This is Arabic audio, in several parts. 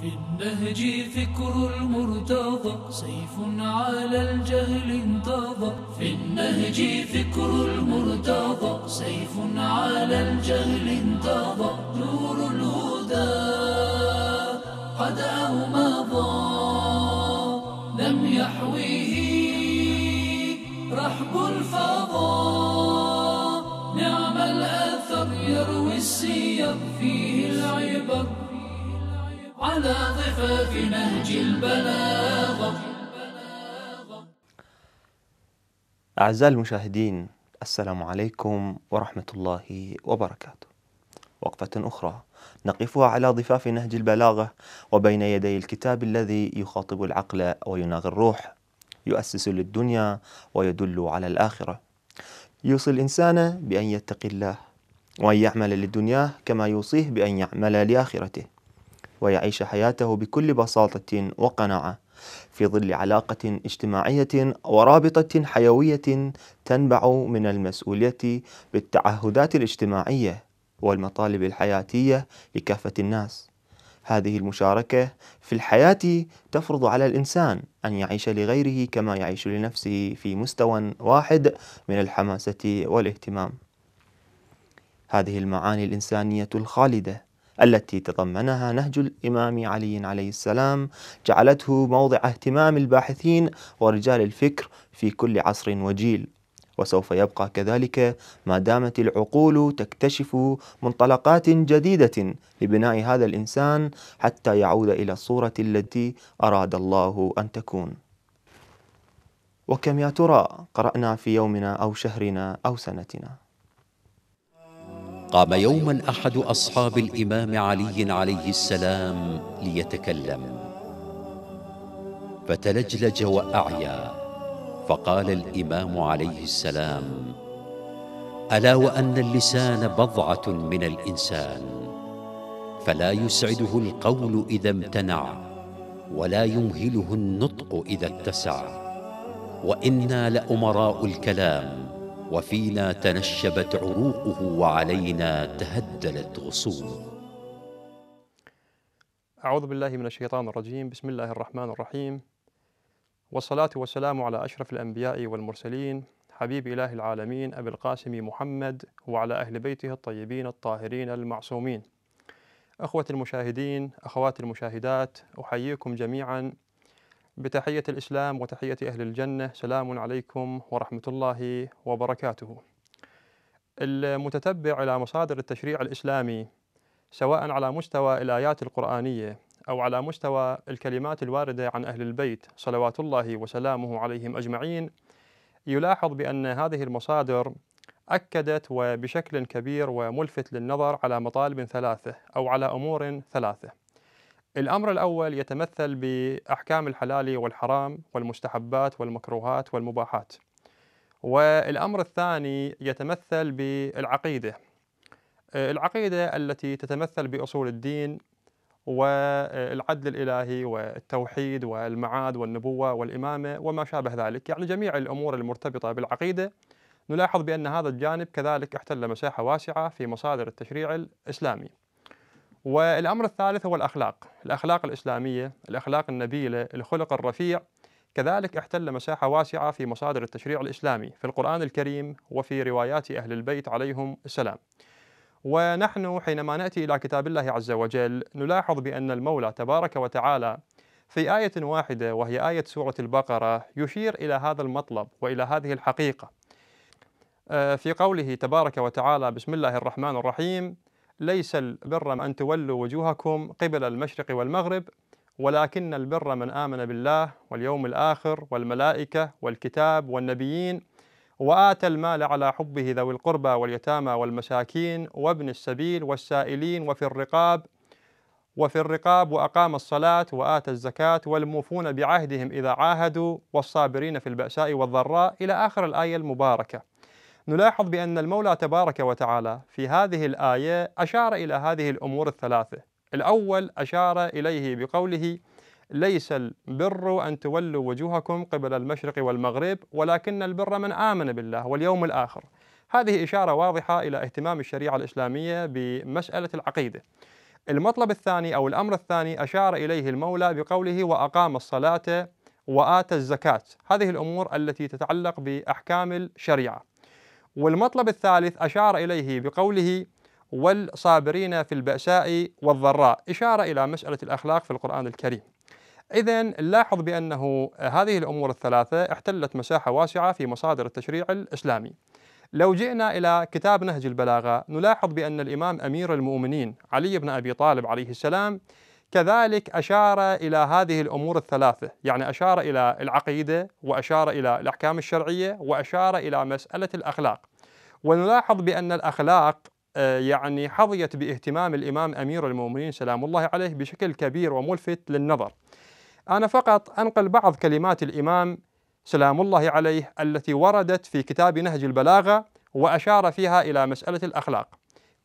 في النهج فكر المرتضى سيف على الجهل انتضى في النهج فكر المرتضى سيف على الجهل انتضى نور الهدى قد ضى لم يحويه رحب الفضاء نعم الأثر يروي السير فيه العبر على ضفاف نهج البلاغة أعزائي المشاهدين السلام عليكم ورحمة الله وبركاته وقفة أخرى نقفها على ضفاف نهج البلاغة وبين يدي الكتاب الذي يخاطب العقل ويناغي الروح يؤسس للدنيا ويدل على الآخرة يوصي الإنسان بأن يتقي الله وأن يعمل لدنياه كما يوصيه بأن يعمل لآخرته ويعيش حياته بكل بساطة وقناعة في ظل علاقة اجتماعية ورابطة حيوية تنبع من المسؤولية بالتعهدات الاجتماعية والمطالب الحياتية لكافة الناس. هذه المشاركة في الحياة تفرض على الإنسان أن يعيش لغيره كما يعيش لنفسه في مستوى واحد من الحماسة والاهتمام. هذه المعاني الإنسانية الخالدة التي تضمنها نهج الإمام علي عليه السلام جعلته موضع اهتمام الباحثين ورجال الفكر في كل عصر وجيل وسوف يبقى كذلك ما دامت العقول تكتشف منطلقات جديدة لبناء هذا الإنسان حتى يعود إلى الصورة التي أراد الله أن تكون. وكم يا ترى قرأنا في يومنا أو شهرنا أو سنتنا؟ قام يوما أحد أصحاب الإمام علي عليه السلام ليتكلم فتلجلج وأعيا فقال الإمام عليه السلام ألا وأن اللسان بضعة من الإنسان فلا يسعده القول إذا امتنع ولا يمهله النطق إذا اتسع وإنا لأمراء الكلام وفينا تنشبت عروقه وعلينا تهدلت غصونه أعوذ بالله من الشيطان الرجيم بسم الله الرحمن الرحيم والصلاة والسلام على أشرف الأنبياء والمرسلين حبيب إله العالمين أبي القاسم محمد وعلى أهل بيته الطيبين الطاهرين المعصومين أخوة المشاهدين أخوات المشاهدات أحييكم جميعا بتحية الإسلام وتحية أهل الجنة سلام عليكم ورحمة الله وبركاته. المتتبع إلى مصادر التشريع الإسلامي سواء على مستوى الآيات القرآنية أو على مستوى الكلمات الواردة عن أهل البيت صلوات الله وسلامه عليهم أجمعين يلاحظ بأن هذه المصادر أكدت وبشكل كبير وملفت للنظر على مطالب ثلاثة أو على أمور ثلاثة. الأمر الأول يتمثل بأحكام الحلال والحرام والمستحبات والمكروهات والمباحات والأمر الثاني يتمثل بالعقيدة العقيدة التي تتمثل بأصول الدين والعدل الإلهي والتوحيد والمعاد والنبوة والإمامة وما شابه ذلك يعني جميع الأمور المرتبطة بالعقيدة نلاحظ بأن هذا الجانب كذلك احتل مساحة واسعة في مصادر التشريع الإسلامي والأمر الثالث هو الأخلاق الأخلاق الإسلامية الأخلاق النبيلة الخلق الرفيع كذلك احتل مساحة واسعة في مصادر التشريع الإسلامي في القرآن الكريم وفي روايات أهل البيت عليهم السلام ونحن حينما نأتي إلى كتاب الله عز وجل نلاحظ بأن المولى تبارك وتعالى في آية واحدة وهي آية سورة البقرة يشير إلى هذا المطلب وإلى هذه الحقيقة آه، في قوله تبارك وتعالى بسم الله الرحمن الرحيم ليس البر أن تولوا وجوهكم قبل المشرق والمغرب ولكن البر من آمن بالله واليوم الآخر والملائكة والكتاب والنبيين وآتى المال على حبه ذوي القربى واليتامى والمساكين وابن السبيل والسائلين وفي الرقاب وفي الرقاب وأقام الصلاة وآتى الزكاة والموفون بعهدهم إذا عاهدوا والصابرين في البأساء والضراء إلى آخر الآية المباركة نلاحظ بأن المولى تبارك وتعالى في هذه الآية أشار إلى هذه الأمور الثلاثة الأول أشار إليه بقوله ليس البر أن تولوا وجوهكم قبل المشرق والمغرب ولكن البر من آمن بالله واليوم الآخر هذه إشارة واضحة إلى اهتمام الشريعة الإسلامية بمسألة العقيدة المطلب الثاني أو الأمر الثاني أشار إليه المولى بقوله وأقام الصلاة وآتى الزكاة هذه الأمور التي تتعلق بأحكام الشريعة والمطلب الثالث أشار إليه بقوله والصابرين في البأساء والضراء إشارة إلى مسألة الأخلاق في القرآن الكريم إذا نلاحظ بأنه هذه الأمور الثلاثة احتلت مساحة واسعة في مصادر التشريع الإسلامي لو جئنا إلى كتاب نهج البلاغة نلاحظ بأن الإمام أمير المؤمنين علي بن أبي طالب عليه السلام كذلك أشار إلى هذه الأمور الثلاثة يعني أشار إلى العقيدة وأشار إلى الأحكام الشرعية وأشار إلى مسألة الأخلاق ونلاحظ بأن الأخلاق آه، يعني حظيت باهتمام الإمام أمير المؤمنين سلام الله عليه بشكل كبير وملفت للنظر أنا فقط أنقل بعض كلمات الإمام سلام الله عليه التي وردت في كتاب نهج البلاغة وأشار فيها إلى مسألة الأخلاق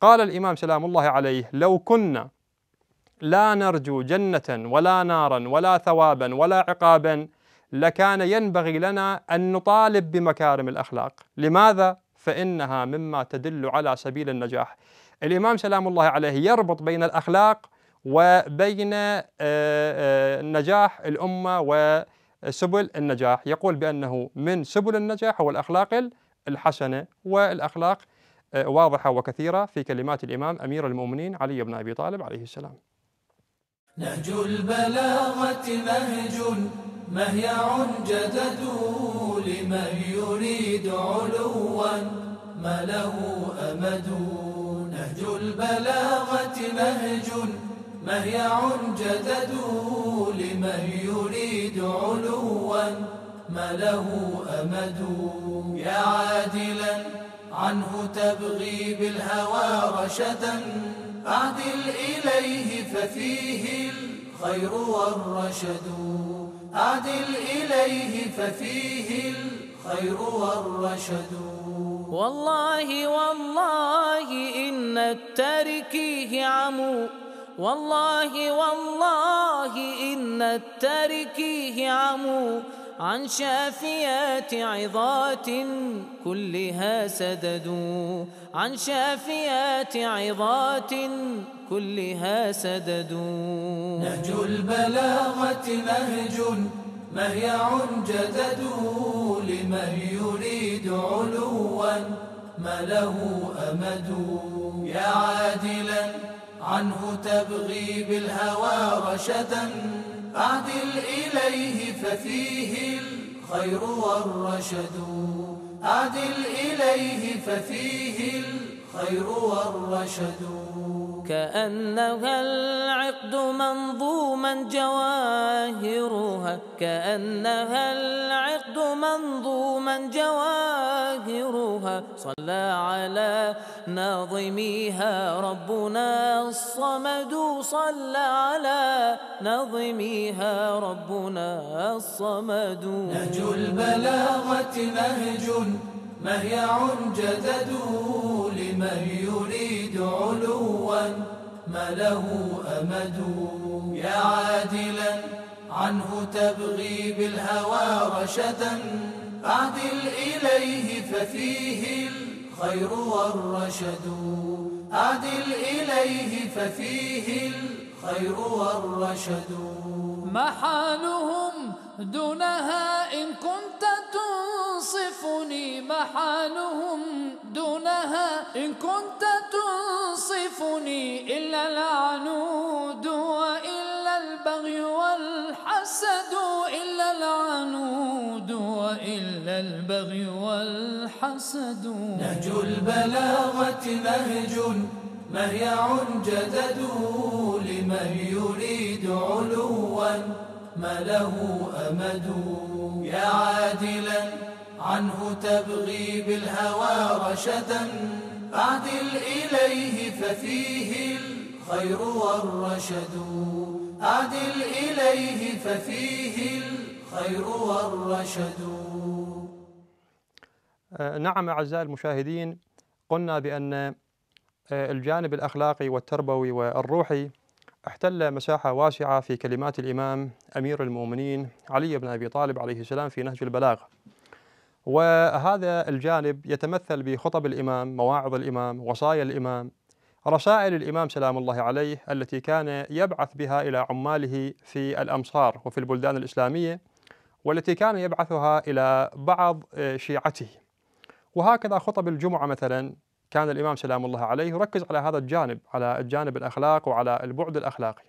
قال الإمام سلام الله عليه لو كنا لا نرجو جنة ولا نارا ولا ثوابا ولا عقابا لكان ينبغي لنا أن نطالب بمكارم الأخلاق لماذا؟ فإنها مما تدل على سبيل النجاح الإمام سلام الله عليه يربط بين الأخلاق وبين آه، آه، نجاح الأمة وسبل النجاح يقول بأنه من سبل النجاح هو الأخلاق الحسنة والأخلاق آه، واضحة وكثيرة في كلمات الإمام أمير المؤمنين علي بن أبي طالب عليه السلام نهج البلاغة نهج مهيع جدد لمن يريد علوا ما له أمد نهج البلاغة نهج مهيع جدد لمن يريد علوا ما له أمد يا عادلا عنه تبغي بالهوى رشدا أعدل إليه ففيه الخير والرشد أعدل إليه ففيه الخير والرشد والله والله إن التركيه عمو والله والله إن التركيه عمو عن شافيات عظات كلها سددوا عن شافيات عظات كلها سددوا نهج البلاغة نهج مهيع جدد لمن يريد علوا ما له أمد يا عادلا عنه تبغي بالهوى رشدا أعدل إليه ففيه الخير والرشد أعدل إليه ففيه الخير والرشد كأنها العقد منظوما جواهرها كأنها العقد منظوما جواهرها صلى على ناظميها ربنا الصمد صلى على ناظميها ربنا الصمد نهج البلاغة نهج مهيع جدد لمن يريد علوا ما له أمد يا عادلا عنه تبغي بالهوى رشدا أعدل إليه ففيه الخير والرشد أعدل إليه ففيه الخير والرشد محالهم دونها إن كنت يصفني محالهم دونها إن كنت تنصفني إلا العنود وإلا البغي والحسد إلا العنود وإلا البغي والحسد نهج البلاغة نهج مهيع جدد لمن يريد علوا ما له أمد يا عادلا عنه تبغي بالهوى رشدا أعدل إليه ففيه الخير والرشد أعدل إليه ففيه الخير والرشد آه، نعم أعزائي المشاهدين قلنا بأن آه، الجانب الأخلاقي والتربوي والروحي احتل مساحة واسعة في كلمات الإمام أمير المؤمنين علي بن أبي طالب عليه السلام في نهج البلاغة وهذا الجانب يتمثل بخطب الإمام مواعظ الإمام وصايا الإمام رسائل الإمام سلام الله عليه التي كان يبعث بها إلى عماله في الأمصار وفي البلدان الإسلامية والتي كان يبعثها إلى بعض آه، شيعته وهكذا خطب الجمعة مثلا كان الإمام سلام الله عليه يركز على هذا الجانب على الجانب الأخلاق وعلى البعد الأخلاقي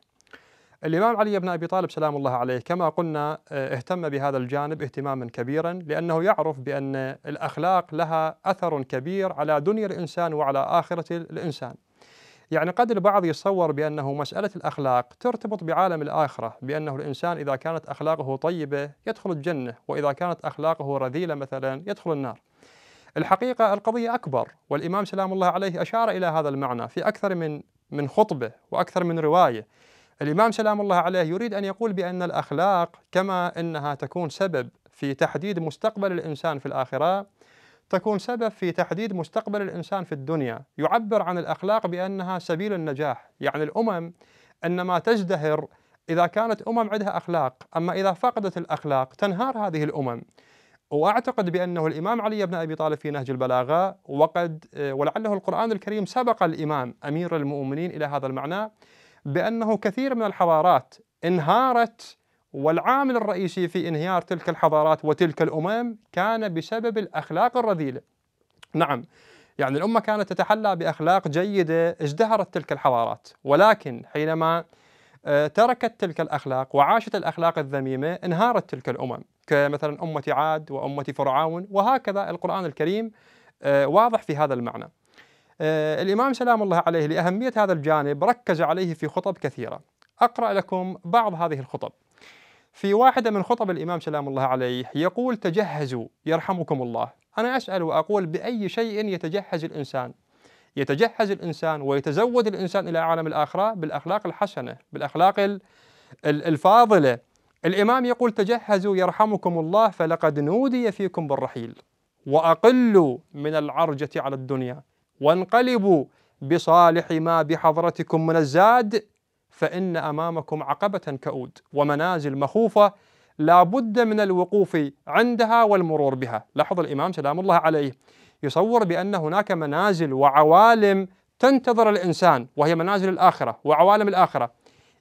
الإمام علي بن أبي طالب سلام الله عليه كما قلنا آه، اهتم بهذا الجانب اهتماما كبيرا لأنه يعرف بأن الأخلاق لها أثر كبير على دنيا الإنسان وعلى آخرة الإنسان يعني قد البعض يتصور بأنه مسألة الأخلاق ترتبط بعالم الآخرة بأنه الإنسان إذا كانت أخلاقه طيبة يدخل الجنة وإذا كانت أخلاقه رذيلة مثلا يدخل النار الحقيقة القضية أكبر والإمام سلام الله عليه أشار إلى هذا المعنى في أكثر من من خطبة وأكثر من رواية الإمام سلام الله عليه يريد أن يقول بأن الأخلاق كما أنها تكون سبب في تحديد مستقبل الإنسان في الآخرة تكون سبب في تحديد مستقبل الإنسان في الدنيا يعبر عن الأخلاق بأنها سبيل النجاح يعني الأمم إنما تزدهر إذا كانت أمم عندها أخلاق أما إذا فقدت الأخلاق تنهار هذه الأمم واعتقد بانه الامام علي بن ابي طالب في نهج البلاغه وقد ولعله القران الكريم سبق الامام امير المؤمنين الى هذا المعنى بأنه كثير من الحضارات انهارت والعامل الرئيسي في انهيار تلك الحضارات وتلك الأمم كان بسبب الأخلاق الرذيلة نعم يعني الأمة كانت تتحلى بأخلاق جيدة ازدهرت تلك الحضارات ولكن حينما آه، تركت تلك الأخلاق وعاشت الأخلاق الذميمة انهارت تلك الأمم كمثلا أمة عاد وأمة فرعون وهكذا القرآن الكريم آه، واضح في هذا المعنى آه، الإمام سلام الله عليه لأهمية هذا الجانب ركز عليه في خطب كثيرة أقرأ لكم بعض هذه الخطب في واحدة من خطب الإمام سلام الله عليه يقول تجهزوا يرحمكم الله أنا أسأل وأقول بأي شيء يتجهز الإنسان يتجهز الإنسان ويتزود الإنسان إلى عالم الآخرة بالأخلاق الحسنة بالأخلاق الفاضلة الإمام يقول تجهزوا يرحمكم الله فلقد نودي فيكم بالرحيل وأقلوا من العرجة على الدنيا وانقلبوا بصالح ما بحضرتكم من الزاد فإن أمامكم عقبة كؤود ومنازل مخوفة لا بد من الوقوف عندها والمرور بها لاحظ الإمام سلام الله عليه يصور بأن هناك منازل وعوالم تنتظر الإنسان وهي منازل الآخرة وعوالم الآخرة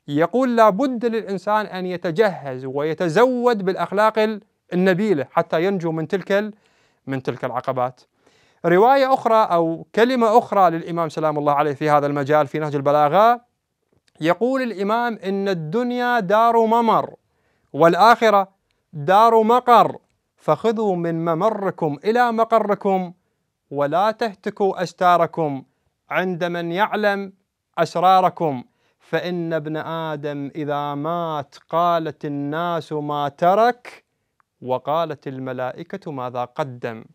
يقول لا بد للإنسان أن يتجهز ويتزود بالأخلاق النبيلة حتى ينجو من تلك من تلك العقبات رواية أخرى أو كلمة أخرى للإمام سلام الله عليه في هذا المجال في نهج البلاغة يقول الإمام إن الدنيا دار ممر والآخرة دار مقر فخذوا من ممركم إلى مقركم ولا تهتكوا أستاركم عند من يعلم أسراركم فإن ابن آدم إذا مات قالت الناس ما ترك وقالت الملائكة ماذا قدم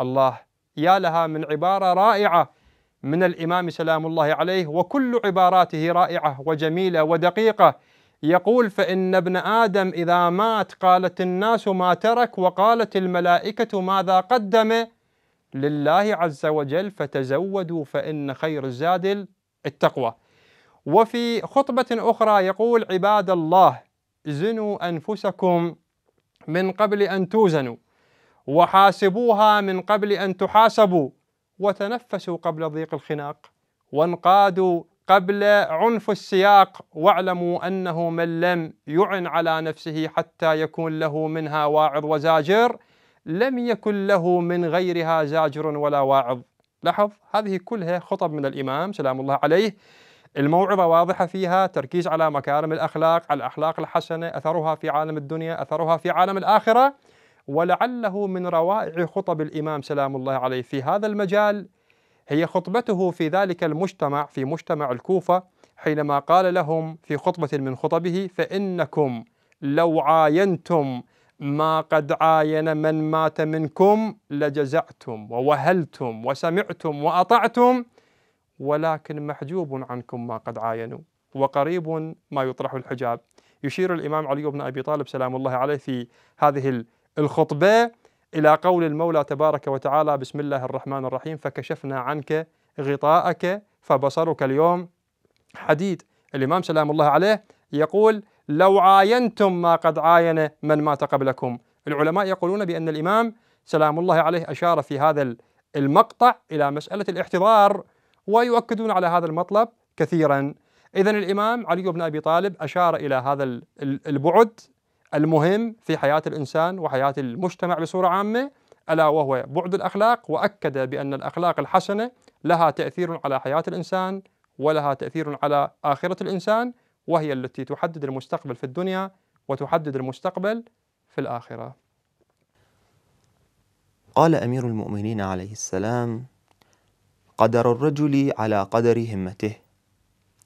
الله يا لها من عبارة رائعة من الإمام سلام الله عليه وكل عباراته رائعة وجميلة ودقيقة يقول فإن ابن آدم إذا مات قالت الناس ما ترك وقالت الملائكة ماذا قدم لله عز وجل فتزودوا فإن خير الزاد التقوى وفي خطبة أخرى يقول عباد الله زنوا أنفسكم من قبل أن توزنوا وحاسبوها من قبل أن تحاسبوا وتنفسوا قبل ضيق الخناق وانقادوا قبل عنف السياق واعلموا أنه من لم يعن على نفسه حتى يكون له منها واعظ وزاجر لم يكن له من غيرها زاجر ولا واعظ لاحظ هذه كلها خطب من الإمام سلام الله عليه الموعظة واضحة فيها تركيز على مكارم الأخلاق على الأخلاق الحسنة أثرها في عالم الدنيا أثرها في عالم الآخرة ولعله من روائع خطب الامام سلام الله عليه في هذا المجال هي خطبته في ذلك المجتمع في مجتمع الكوفه حينما قال لهم في خطبه من خطبه فانكم لو عاينتم ما قد عاين من مات منكم لجزعتم ووهلتم وسمعتم واطعتم ولكن محجوب عنكم ما قد عاينوا وقريب ما يطرح الحجاب يشير الامام علي بن ابي طالب سلام الله عليه في هذه الخطبة إلى قول المولى تبارك وتعالى بسم الله الرحمن الرحيم فكشفنا عنك غطاءك فبصرك اليوم حديد الإمام سلام الله عليه يقول لو عاينتم ما قد عاين من مات قبلكم العلماء يقولون بأن الإمام سلام الله عليه أشار في هذا المقطع إلى مسألة الاحتضار ويؤكدون على هذا المطلب كثيرا إذا الإمام علي بن أبي طالب أشار إلى هذا البعد المهم في حياة الإنسان وحياة المجتمع بصورة عامة ألا وهو بعد الأخلاق وأكد بأن الأخلاق الحسنة لها تأثير على حياة الإنسان ولها تأثير على آخرة الإنسان وهي التي تحدد المستقبل في الدنيا وتحدد المستقبل في الآخرة قال أمير المؤمنين عليه السلام قدر الرجل على قدر همته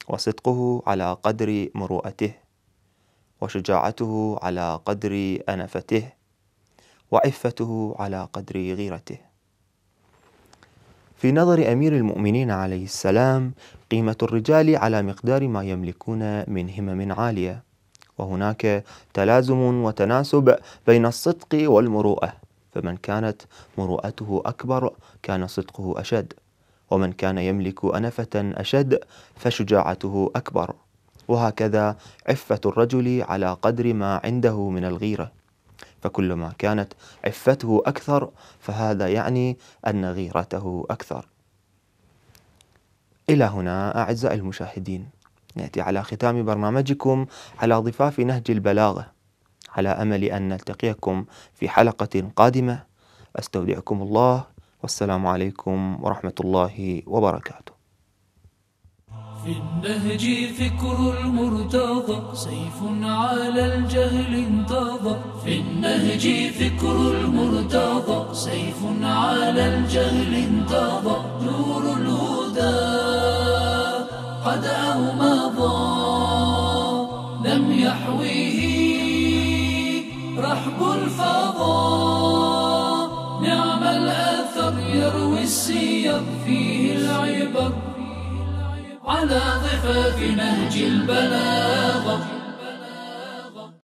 وصدقه على قدر مروءته وشجاعته على قدر أنفته وعفته على قدر غيرته في نظر أمير المؤمنين عليه السلام قيمة الرجال على مقدار ما يملكون من همم عالية وهناك تلازم وتناسب بين الصدق والمروءة فمن كانت مروءته أكبر كان صدقه أشد ومن كان يملك أنفة أشد فشجاعته أكبر وهكذا عفة الرجل على قدر ما عنده من الغيرة فكلما كانت عفته أكثر فهذا يعني أن غيرته أكثر إلى هنا أعزائي المشاهدين نأتي على ختام برنامجكم على ضفاف نهج البلاغة على أمل أن نلتقيكم في حلقة قادمة أستودعكم الله والسلام عليكم ورحمة الله وبركاته في النهج فكر المرتضى سيف على الجهل انتضى في النهج فكر المرتضى سيف على الجهل انتضى نور الهدى قد أومضى لم يحويه رحب الفضاء نعم الأثر يروي السير فيه على ضفاف نهج البلاغة